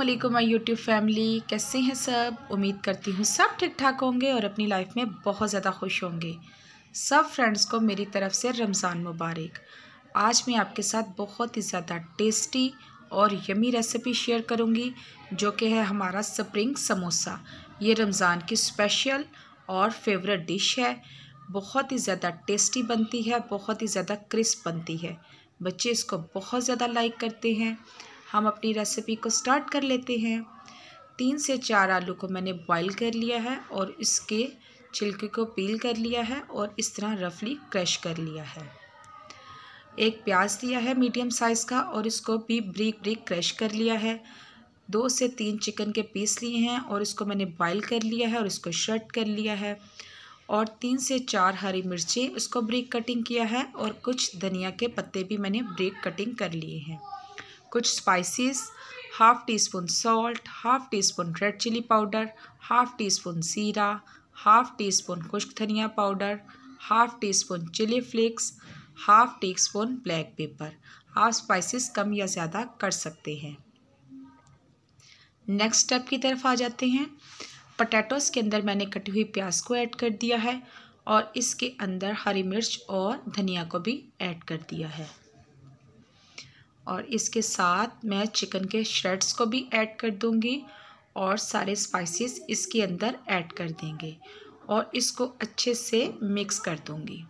Aslam my YouTube family कैसे हैं सब उम्मीद करती हूँ सब ठीक ठाक होंगे और अपनी लाइफ में बहुत ज़्यादा खुश होंगे सब फ्रेंड्स को मेरी तरफ़ से रमज़ान मुबारक आज मैं आपके साथ बहुत ही ज़्यादा टेस्टी और यमी रेसिपी शेयर करूँगी जो कि है हमारा स्प्रिंग समोसा ये रमज़ान की स्पेशल और फेवरेट डिश है बहुत ही ज़्यादा टेस्टी बनती है बहुत ही ज़्यादा क्रिस्प बनती है बच्चे इसको बहुत ज़्यादा लाइक करते हैं हम अपनी रेसिपी को स्टार्ट कर लेते हैं तीन से चार आलू को मैंने बॉईल कर लिया है और इसके छिलके को पील कर लिया है और इस तरह रफली क्रश कर लिया है एक प्याज दिया है मीडियम साइज़ का और इसको भी ब्रिक ब्रिक क्रश कर लिया है दो से तीन चिकन के पीस लिए हैं और इसको मैंने बॉईल कर लिया है और इसको शर्ट कर लिया है और तीन से चार हरी मिर्ची उसको ब्रिक कटिंग किया है और कुछ धनिया के पत्ते भी मैंने ब्रिक कटिंग कर लिए हैं कुछ spices half T teaspoon salt half T teaspoon red chilli powder half T स्पून सीरा हाफ़ टी स्पून खुश्क धनिया powder half T teaspoon chilli flakes half T teaspoon black pepper आप स्पाइसेस कम या ज़्यादा कर सकते हैं नेक्स्ट स्टेप की तरफ आ जाते हैं पटैटोस के अंदर मैंने कटी हुई प्याज को ऐड कर दिया है और इसके अंदर हरी मिर्च और धनिया को भी ऐड कर दिया है और इसके साथ मैं चिकन के श्रेड्स को भी ऐड कर दूंगी और सारे स्पाइसेस इसके अंदर ऐड कर देंगे और इसको अच्छे से मिक्स कर दूंगी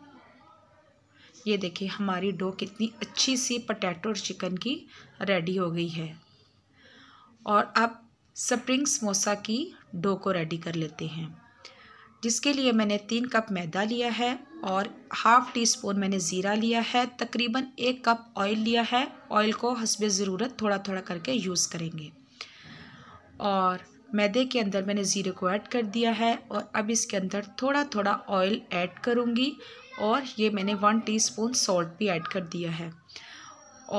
ये देखिए हमारी डो कितनी अच्छी सी पटैटो और चिकन की रेडी हो गई है और अब स्प्रिंग समोसा की डो को रेडी कर लेते हैं जिसके लिए मैंने तीन कप मैदा लिया है और हाफ़ टी स्पून मैंने ज़ीरा लिया है तकरीबन एक कप ऑयल लिया है ऑयल को हसब ज़रूरत थोड़ा थोड़ा करके यूज़ करेंगे और मैदे के अंदर मैंने ज़ीरे को ऐड कर दिया है और अब इसके अंदर थोड़ा थोड़ा ऑयल ऐड करूँगी और ये मैंने वन टीस्पून सॉल्ट भी ऐड कर दिया है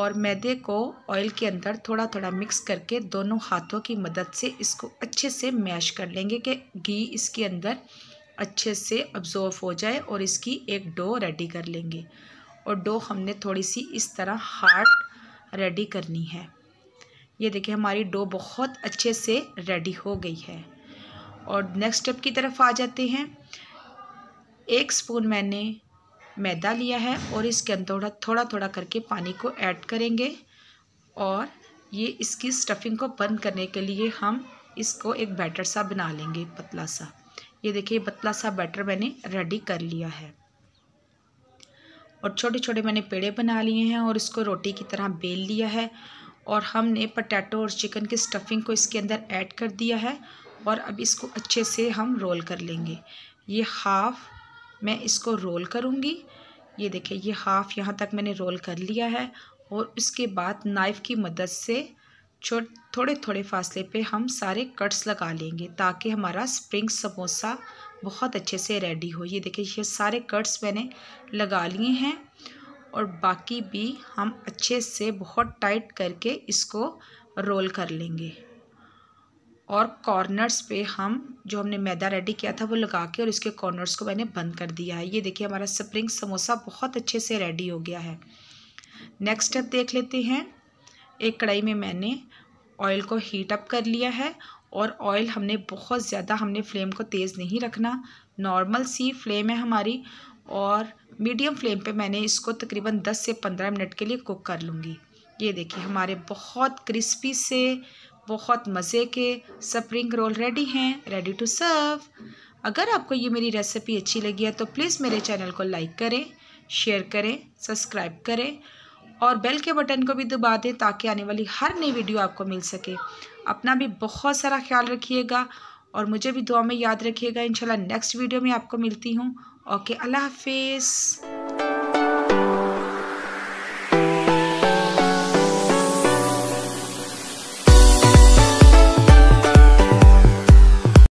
और मैदे को ऑयल के अंदर थोड़ा थोड़ा मिक्स करके दोनों हाथों की मदद से इसको अच्छे से मैश कर लेंगे कि घी इसके अंदर अच्छे से अब्जॉर्व हो जाए और इसकी एक डो रेडी कर लेंगे और डो हमने थोड़ी सी इस तरह हार्ड रेडी करनी है ये देखिए हमारी डो बहुत अच्छे से रेडी हो गई है और नेक्स्ट स्टेप की तरफ आ जाते हैं एक स्पून मैंने मैदा लिया है और इसके अंदर थोड़ा थोड़ा थोड़ा करके पानी को ऐड करेंगे और ये इसकी स्टफिंग को बंद करने के लिए हम इसको एक बैटर सा बना लेंगे पतला सा ये देखिए पतला सा बैटर मैंने रेडी कर लिया है और छोटे छोटे मैंने पेड़े बना लिए हैं और इसको रोटी की तरह बेल लिया है और हमने पटैटो और चिकन की स्टफिंग को इसके अंदर ऐड कर दिया है और अब इसको अच्छे से हम रोल कर लेंगे ये हाफ़ मैं इसको रोल करूँगी ये देखिए ये हाफ़ यहाँ तक मैंने रोल कर लिया है और उसके बाद नाइफ़ की मदद से छोट थोड़े थोड़े फासले पे हम सारे कट्स लगा लेंगे ताकि हमारा स्प्रिंग समोसा बहुत अच्छे से रेडी हो ये देखिए ये सारे कट्स मैंने लगा लिए हैं और बाकी भी हम अच्छे से बहुत टाइट करके इसको रोल कर लेंगे और कॉर्नर्स पे हम जो हमने मैदा रेडी किया था वो लगा के और इसके कॉर्नर्स को मैंने बंद कर दिया है ये देखिए हमारा स्प्रिंग समोसा बहुत अच्छे से रेडी हो गया है नेक्स्ट स्टेप देख लेते हैं एक कढ़ाई में मैंने ऑयल को हीट अप कर लिया है और ऑयल हमने बहुत ज़्यादा हमने फ्लेम को तेज़ नहीं रखना नॉर्मल सी फ्लेम है हमारी और मीडियम फ्लेम पे मैंने इसको तकरीबन 10 से 15 मिनट के लिए कुक कर लूँगी ये देखिए हमारे बहुत क्रिस्पी से बहुत मज़े के स्प्रिंग रोल रेडी हैं रेडी टू सर्व अगर आपको ये मेरी रेसिपी अच्छी लगी है तो प्लीज़ मेरे चैनल को लाइक करें शेयर करें सब्सक्राइब करें और बेल के बटन को भी दबा दें ताकि आने वाली हर नई वीडियो आपको मिल सके अपना भी बहुत सारा ख्याल रखिएगा और मुझे भी दुआ में याद रखिएगा इंशाल्लाह नेक्स्ट वीडियो में आपको मिलती हूँ ओके अल्लाह हाफिज़